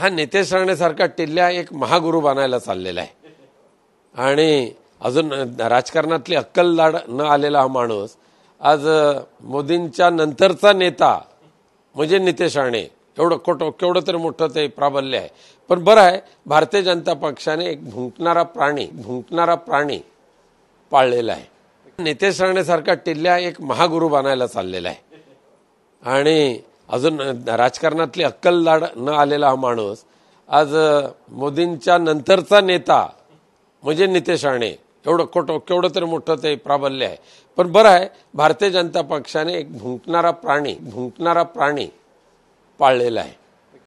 हा नितेश राणेसारखा टिल्ल्या एक महागुरु बनायला चाललेला आहे आणि अजून राजकारणातली अक्कलदाड न आलेला हा माणूस आज मोदींच्या नंतरचा नेता म्हणजे नितेश राणे एवढं खोटं केवढं तरी मोठं ते प्राबल्य आहे पण बरं आहे भारतीय जनता पक्षाने एक भुंकणारा प्राणी भुंकणारा प्राणी पाळलेला आहे नितेश राणेसारखा टिल्ल्या एक महागुरु बनायला चाललेला आहे आणि अजून राजकारणातली अक्कल लाड न आलेला हा माणूस आज मोदींच्या नंतरचा नेता म्हणजे नितेश राणे एवढं खोटं केवढं तरी मोठं ते प्राबल्य आहे पण बरं आहे भारतीय जनता पक्षाने एक भुंकणारा प्राणी भुंकणारा प्राणी पाळलेला आहे